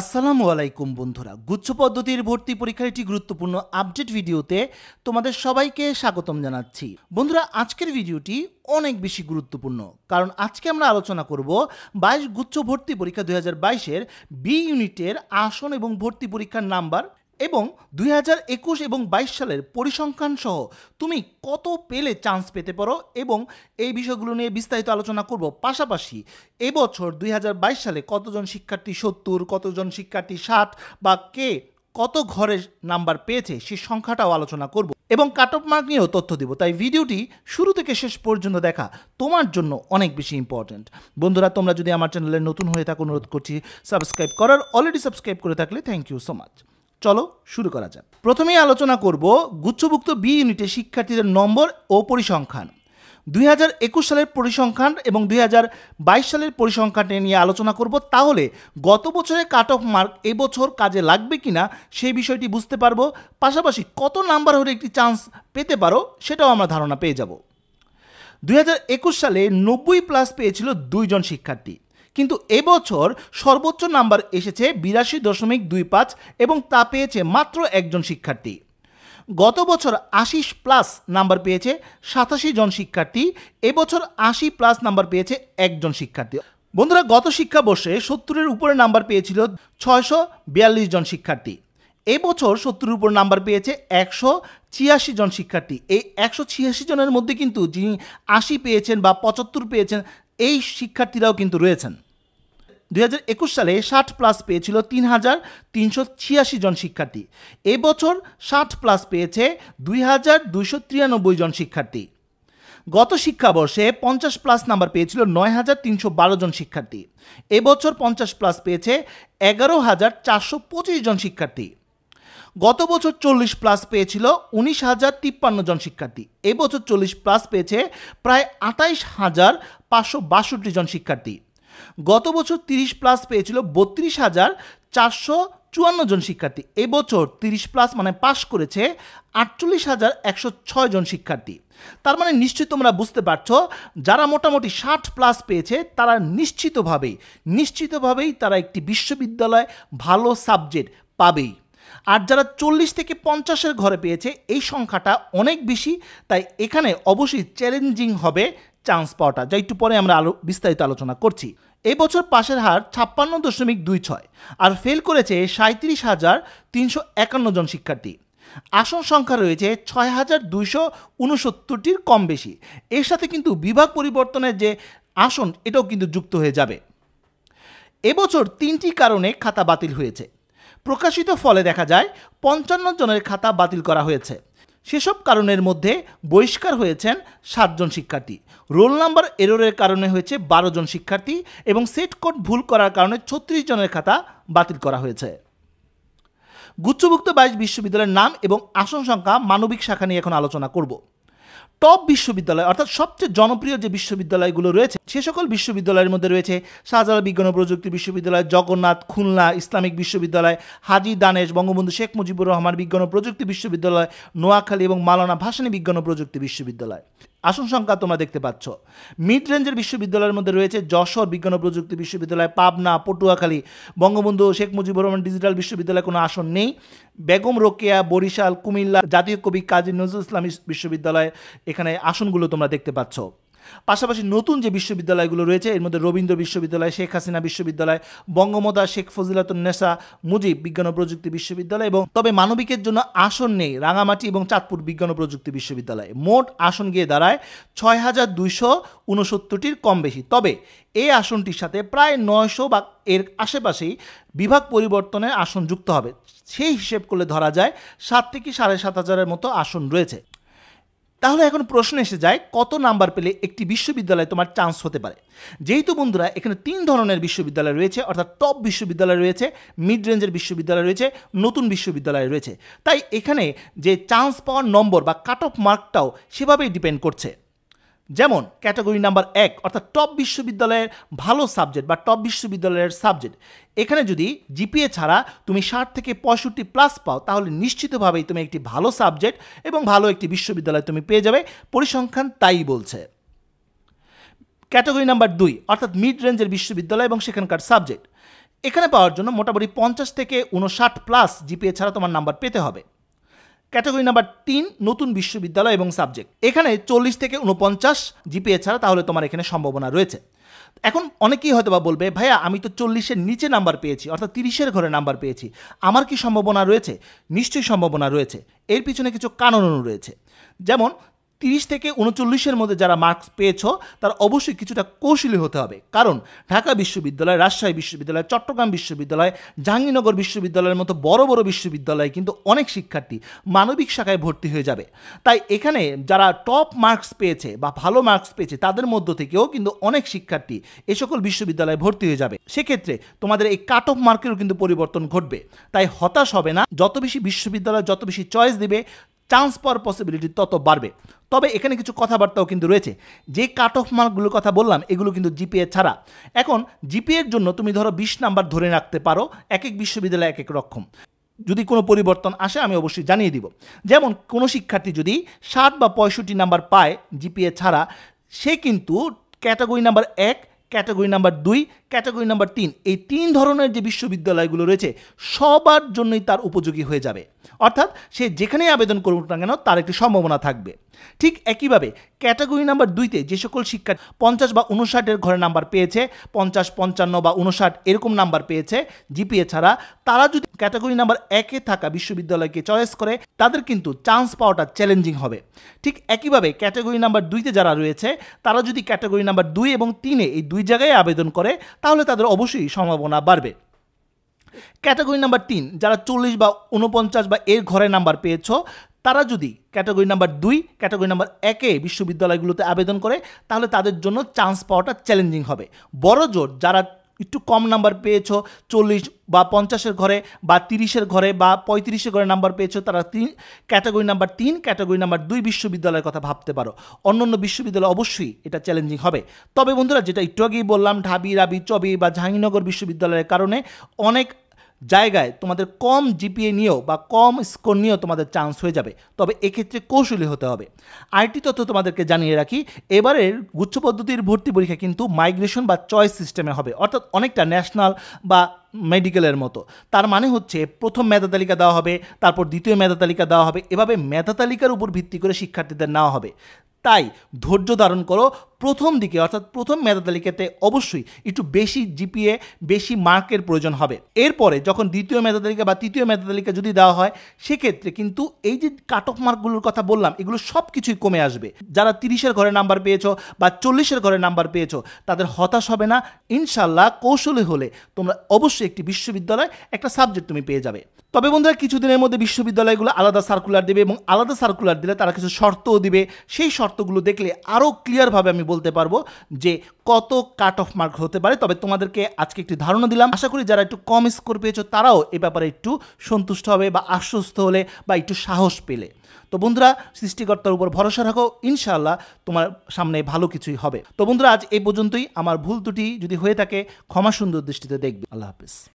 আসসালামু আলাইকুম বন্ধুরা গুচ্ছ পদ্ধতির ভর্তি পরীক্ষার একটি গুরুত্বপূর্ণ আপডেট ভিডিওতে তোমাদের সবাইকে স্বাগতম জানাচ্ছি বন্ধুরা আজকের ভিডিওটি অনেক বেশি গুরুত্বপূর্ণ কারণ আজকে আমরা আলোচনা করব বাইশ গুচ্ছ ভর্তি পরীক্ষা দুই হাজার বাইশের বি ইউনিটের আসন এবং ভর্তি পরীক্ষার নাম্বার এবং দুই হাজার একুশ এবং বাইশ সালের পরিসংখ্যান সহ তুমি কত পেলে চান্স পেতে পারো এবং এই বিষয়গুলো নিয়ে বিস্তারিত আলোচনা করব পাশাপাশি এবছর দুই হাজার বাইশ সালে কতজন শিক্ষার্থী সত্তর কতজন শিক্ষার্থী ষাট বা কে কত ঘরে নাম্বার পেয়েছে সে সংখ্যাটাও আলোচনা করব এবং কাট অফ মার্ক নিয়েও তথ্য দিব তাই ভিডিওটি শুরু থেকে শেষ পর্যন্ত দেখা তোমার জন্য অনেক বেশি ইম্পর্ট্যান্ট বন্ধুরা তোমরা যদি আমার চ্যানেলে নতুন হয়ে থাকো অনুরোধ করছি সাবস্ক্রাইব করার অলরেডি সাবস্ক্রাইব করে থাকলে থ্যাংক ইউ সো মাচ চলো শুরু করা যাক প্রথমেই আলোচনা করব গুচ্ছভুক্ত বি ইউনিটে শিক্ষার্থীদের নম্বর ও পরিসংখ্যান দুই সালের পরিসংখ্যান এবং দুই সালের পরিসংখ্যানটি নিয়ে আলোচনা করব তাহলে গত বছরের কাট অফ মার্ক এবছর কাজে লাগবে কি না সেই বিষয়টি বুঝতে পারবো পাশাপাশি কত নাম্বার হলে একটি চান্স পেতে পারো সেটাও আমরা ধারণা পেয়ে যাব দুই সালে নব্বই প্লাস পেয়েছিল দুইজন শিক্ষার্থী কিন্তু এবছর সর্বোচ্চ নাম্বার এসেছে বিরাশি দশমিক দুই পাঁচ এবং তা পেয়েছে মাত্র একজন শিক্ষার্থী গত বছর আশি প্লাস নাম্বার পেয়েছে সাতাশি জন শিক্ষার্থী এবছর আশি প্লাস নাম্বার পেয়েছে একজন শিক্ষার্থী বন্ধুরা গত শিক্ষাবর্ষে সত্তরের উপরে নাম্বার পেয়েছিল ছয়শো বিয়াল্লিশ জন শিক্ষার্থী এবছর সত্তরের উপর নাম্বার পেয়েছে একশো ছিয়াশি জন শিক্ষার্থী এই একশো ছিয়াশি জনের মধ্যে কিন্তু যিনি আশি পেয়েছেন বা পঁচাত্তর পেয়েছেন এই শিক্ষার্থীরাও কিন্তু রয়েছেন দু সালে ষাট প্লাস পেয়েছিল তিন হাজার তিনশো ছিয়াশি জন শিক্ষার্থী এবছর ষাট প্লাস পেয়েছে দুই হাজার দুইশো তিরানব্বই জন শিক্ষার্থী গত শিক্ষাবর্ষে পঞ্চাশ প্লাস নাম্বার পেয়েছিল নয় হাজার তিনশো বারো জন শিক্ষার্থী এবছর পঞ্চাশ প্লাস পেয়েছে এগারো হাজার চারশো পঁচিশ জন শিক্ষার্থী গত বছর চল্লিশ প্লাস পেয়েছিল উনিশ হাজার তিপ্পান্ন জন শিক্ষার্থী এবছর চল্লিশ প্লাস পেয়েছে প্রায় আটাইশ হাজার পাঁচশো বাষট্টি জন শিক্ষার্থী গত বছর তিরিশ প্লাস পেয়েছিল বত্রিশ হাজার চারশো চুয়ান্ন জন শিক্ষার্থী এবছর তিরিশ প্লাস মানে পাশ করেছে আটচল্লিশ হাজার একশো ছয় জন শিক্ষার্থী তার মানে নিশ্চিত তোমরা বুঝতে পারছ যারা মোটামুটি ষাট প্লাস পেয়েছে তারা নিশ্চিতভাবেই নিশ্চিতভাবেই তারা একটি বিশ্ববিদ্যালয় ভালো সাবজেক্ট পাবেই আর যারা চল্লিশ থেকে পঞ্চাশের ঘরে পেয়েছে এই সংখ্যাটা অনেক বেশি তাই এখানে অবশ্যই চ্যালেঞ্জিং হবে চান্স পাওয়াটা যা একটু পরে আমরা আলো বিস্তারিত আলোচনা করছি এবছর পাশের হার ছাপ্পান্ন দশমিক দুই ছয় আর ফেল করেছে সাঁত্রিশ হাজার তিনশো একান্ন জন শিক্ষার্থী আসন সংখ্যা রয়েছে ছয় হাজার দুইশো উনসত্তরটির কম বেশি এর সাথে কিন্তু বিভাগ পরিবর্তনের যে আসন এটাও কিন্তু যুক্ত হয়ে যাবে এবছর তিনটি কারণে খাতা বাতিল হয়েছে প্রকাশিত ফলে দেখা যায় পঞ্চান্ন জনের খাতা বাতিল করা হয়েছে সেসব কারণের মধ্যে বহিষ্কার হয়েছেন সাতজন শিক্ষার্থী রোল নাম্বার এররের কারণে হয়েছে বারো জন শিক্ষার্থী এবং সেট কোড ভুল করার কারণে ছত্রিশ জনের খাতা বাতিল করা হয়েছে গুচ্ছভুক্ত বাইশ বিশ্ববিদ্যালয়ের নাম এবং আসন সংখ্যা মানবিক শাখা নিয়ে এখন আলোচনা করব টপ বিশ্ববিদ্যালয় অর্থাৎ সবচেয়ে জনপ্রিয় যে বিশ্ববিদ্যালয়গুলো রয়েছে সে সকল বিশ্ববিদ্যালয়ের মধ্যে রয়েছে শাহজালাল বিজ্ঞান ও প্রযুক্তি বিশ্ববিদ্যালয় জগন্নাথ খুলনা ইসলামিক বিশ্ববিদ্যালয় হাজি দানেশ বঙ্গবন্ধু শেখ মুজিবুর রহমান বিজ্ঞান ও প্রযুক্তি বিশ্ববিদ্যালয় নোয়াখালী এবং মালানা ভাসানী বিজ্ঞান ও প্রযুক্তি বিশ্ববিদ্যালয় আসন সংখ্যা তোমরা দেখতে পাচ্ছ মিড রেঞ্জের বিশ্ববিদ্যালয়ের মধ্যে রয়েছে যশোর বিজ্ঞান ও প্রযুক্তি বিশ্ববিদ্যালয় পাবনা পটুয়াখালী বঙ্গবন্ধু শেখ মুজিবুর রহমান ডিজিটাল বিশ্ববিদ্যালয়ে কোনো আসন নেই বেগম রোকেয়া বরিশাল কুমিল্লা জাতীয় কবি কাজী নজরুল ইসলামী বিশ্ববিদ্যালয় এখানে আসনগুলো তোমরা দেখতে পাচ্ছ পাশাপাশি নতুন যে বিশ্ববিদ্যালয়গুলো রয়েছে এর মধ্যে রবীন্দ্র বিশ্ববিদ্যালয় শেখ হাসিনা বিশ্ববিদ্যালয় বঙ্গমতা শেখ ফজিলাতুন নেসা মুজিব বিজ্ঞান ও প্রযুক্তি বিশ্ববিদ্যালয় এবং তবে মানবিকের জন্য আসন নেই রাঙামাটি এবং চাঁদপুর বিজ্ঞান ও প্রযুক্তি বিশ্ববিদ্যালয়ে মোট আসন গিয়ে দাঁড়ায় ছয় হাজার দুইশো উনসত্তরটির কম বেশি তবে এই আসনটির সাথে প্রায় নয়শো বা এর আশেপাশেই বিভাগ পরিবর্তনের আসন যুক্ত হবে সেই হিসেব করলে ধরা যায় সাত থেকে সাড়ে সাত হাজারের মতো আসন রয়েছে তাহলে এখন প্রশ্ন এসে যায় কত নাম্বার পেলে একটি বিশ্ববিদ্যালয়ে তোমার চান্স হতে পারে যেহেতু বন্ধুরা এখানে তিন ধরনের বিশ্ববিদ্যালয় রয়েছে অর্থাৎ টপ বিশ্ববিদ্যালয় রয়েছে মিড রেঞ্জের বিশ্ববিদ্যালয় রয়েছে নতুন বিশ্ববিদ্যালয় রয়েছে তাই এখানে যে চান্স পাওয়ার নম্বর বা কাট অফ মার্কটাও সেভাবেই ডিপেন্ড করছে যেমন ক্যাটাগরি নাম্বার এক অর্থাৎ টপ বিশ্ববিদ্যালয়ের ভালো সাবজেক্ট বা টপ বিশ্ববিদ্যালয়ের সাবজেক্ট এখানে যদি জিপিএ ছাড়া তুমি ষাট থেকে পঁয়ষট্টি প্লাস পাও তাহলে নিশ্চিতভাবেই তুমি একটি ভালো সাবজেক্ট এবং ভালো একটি বিশ্ববিদ্যালয় তুমি পেয়ে যাবে পরিসংখ্যান তাই বলছে ক্যাটাগরি নাম্বার দুই অর্থাৎ মিড রেঞ্জের বিশ্ববিদ্যালয় এবং সেখানকার সাবজেক্ট এখানে পাওয়ার জন্য মোটামুটি পঞ্চাশ থেকে উনষাট প্লাস জিপিএ ছাড়া তোমার নাম্বার পেতে হবে ক্যাটাগরি নাম্বার তিন নতুন বিশ্ববিদ্যালয় এবং সাবজেক্ট এখানে চল্লিশ থেকে উনপঞ্চাশ জিপিএ ছাড়া তাহলে তোমার এখানে সম্ভাবনা রয়েছে এখন অনেকেই হয়তো বা বলবে ভাইয়া আমি তো চল্লিশের নিচে নাম্বার পেয়েছি অর্থাৎ তিরিশের ঘরে নাম্বার পেয়েছি আমার কি সম্ভাবনা রয়েছে নিশ্চয়ই সম্ভাবনা রয়েছে এর পিছনে কিছু কারণও রয়েছে যেমন তিরিশ থেকে উনচল্লিশের মধ্যে যারা মার্কস পেয়েছ তার অবশ্যই কিছুটা কৌশলী হতে হবে কারণ ঢাকা বিশ্ববিদ্যালয় রাজশাহী বিশ্ববিদ্যালয় চট্টগ্রাম বিশ্ববিদ্যালয় জাহাঙ্গীরনগর বিশ্ববিদ্যালয়ের মতো বড় বড় বিশ্ববিদ্যালয়ে কিন্তু অনেক শিক্ষার্থী মানবিক শাখায় ভর্তি হয়ে যাবে তাই এখানে যারা টপ মার্কস পেয়েছে বা ভালো মার্কস পেয়েছে তাদের মধ্য থেকেও কিন্তু অনেক শিক্ষার্থী এ সকল বিশ্ববিদ্যালয়ে ভর্তি হয়ে যাবে সেক্ষেত্রে তোমাদের এই কাট অফ মার্কেরও কিন্তু পরিবর্তন ঘটবে তাই হতাশ হবে না যত বেশি বিশ্ববিদ্যালয় যত বেশি চয়েস দেবে চান্স পাওয়ার পসিবিলিটি তত বাড়বে তবে এখানে কিছু কথাবার্তাও কিন্তু রয়েছে যে কাট অফ মার্কগুলোর কথা বললাম এগুলো কিন্তু জিপিএ ছাড়া এখন জিপিএর জন্য তুমি ধরো বিশ নাম্বার ধরে রাখতে পারো এক এক বিশ্ববিদ্যালয় এক এক রকম যদি কোনো পরিবর্তন আসে আমি অবশ্যই জানিয়ে দিব যেমন কোনো শিক্ষার্থী যদি ষাট বা পঁয়ষট্টি নাম্বার পায় জিপিএ ছাড়া সে কিন্তু ক্যাটাগরি নাম্বার এক ক্যাটাগরি নাম্বার দুই ক্যাটাগরি নাম্বার তিন এই তিন ধরনের যে বিশ্ববিদ্যালয়গুলো রয়েছে সবার জন্যই তার উপযোগী হয়ে যাবে অর্থাৎ সে যেখানেই আবেদন করুক না কেন তার একটি সম্ভাবনা থাকবে ঠিক একইভাবে ক্যাটাগরি নাম্বার দুইতে যে সকল শিক্ষা পঞ্চাশ বা উনষাটের ঘরে নাম্বার পেয়েছে পঞ্চাশ পঞ্চান্ন বা উনষাট এরকম নাম্বার পেয়েছে জিপিএ ছাড়া তারা যদি ক্যাটাগরি নাম্বার একে থাকা বিশ্ববিদ্যালয়কে চয়েস করে তাদের কিন্তু চান্স পাওয়াটা চ্যালেঞ্জিং হবে ঠিক একইভাবে ক্যাটাগরি নাম্বার দুইতে যারা রয়েছে তারা যদি ক্যাটাগরি নাম্বার দুই এবং তিনে এই দুই জায়গায় আবেদন করে তাহলে তাদের অবশ্যই সম্ভাবনা বাড়বে ক্যাটাগরি নাম্বার তিন যারা চল্লিশ বা উনপঞ্চাশ বা এর ঘরে নাম্বার পেয়েছ তারা যদি ক্যাটাগরি নাম্বার দুই ক্যাটাগরি নাম্বার একে বিশ্ববিদ্যালয়গুলোতে আবেদন করে তাহলে তাদের জন্য চান্স পাওয়াটা চ্যালেঞ্জিং হবে বড় জোর যারা একটু কম নাম্বার পেয়েছ চল্লিশ বা পঞ্চাশের ঘরে বা তিরিশের ঘরে বা পঁয়ত্রিশের ঘরে নাম্বার পেয়েছো তারা তিন ক্যাটাগরি নাম্বার তিন ক্যাটাগরি নাম্বার দুই বিশ্ববিদ্যালয়ের কথা ভাবতে পারো অন্য অন্য বিশ্ববিদ্যালয় অবশ্যই এটা চ্যালেঞ্জিং হবে তবে বন্ধুরা যেটা একটু আগেই বললাম ঢাবি রাবি চবি বা জাহাঙ্গীরনগর বিশ্ববিদ্যালয়ের কারণে অনেক জায়গায় তোমাদের কম জিপিএ নিয়েও বা কম স্কোর নিয়েও তোমাদের চান্স হয়ে যাবে তবে এক্ষেত্রে কৌশলী হতে হবে আইটি তথ্য তোমাদেরকে জানিয়ে রাখি এবারের গুচ্ছ পদ্ধতির ভর্তি পরীক্ষা কিন্তু মাইগ্রেশন বা চয়েস সিস্টেমে হবে অর্থাৎ অনেকটা ন্যাশনাল বা মেডিকেলের মতো তার মানে হচ্ছে প্রথম মেধা তালিকা দেওয়া হবে তারপর দ্বিতীয় মেধা তালিকা দেওয়া হবে এভাবে মেধা তালিকার উপর ভিত্তি করে শিক্ষার্থীদের নেওয়া হবে তাই ধৈর্য ধারণ করো প্রথম দিকে অর্থাৎ প্রথম মেধা তালিকাতে অবশ্যই একটু বেশি জিপিএ বেশি মার্কের প্রয়োজন হবে এরপরে যখন দ্বিতীয় মেধা তালিকা বা তৃতীয় মেধা তালিকা যদি দেওয়া হয় সেক্ষেত্রে কিন্তু এই যে কাট অফ মার্কগুলোর কথা বললাম এগুলো সব কিছুই কমে আসবে যারা তিরিশের ঘরে নাম্বার পেয়েছ বা চল্লিশের ঘরে নাম্বার পেয়েছ তাদের হতাশ হবে না ইনশাল্লাহ কৌশলী হলে তোমরা অবশ্যই একটি বিশ্ববিদ্যালয় একটা সাবজেক্ট তুমি পেয়ে যাবে তবে বন্ধুরা কিছুদিনের মধ্যে বিশ্ববিদ্যালয়গুলো আলাদা সার্কুলার দেবে এবং আলাদা সার্কুলার দিলে তারা কিছু শর্তও দিবে সেই শর্তগুলো দেখলে আরও ক্লিয়ারভাবে আমি বলতে পারবো যে কত কাট অফ মার্ক হতে পারে তবে তোমাদেরকে আজকে একটি ধারণা দিলাম আশা করি যারা একটু কম স্কোর পেয়েছো তারাও এ ব্যাপারে একটু সন্তুষ্ট হবে বা আশ্বস্ত হলে বা একটু সাহস পেলে তো বন্ধুরা সৃষ্টিকর্তার উপর ভরসা রাখো ইনশাআল্লাহ তোমার সামনে ভালো কিছুই হবে তো বন্ধুরা আজ এই পর্যন্তই আমার ভুল ত্রুটি যদি হয়ে থাকে ক্ষমা সুন্দর দৃষ্টিতে দেখবে আল্লাহ হাফিজ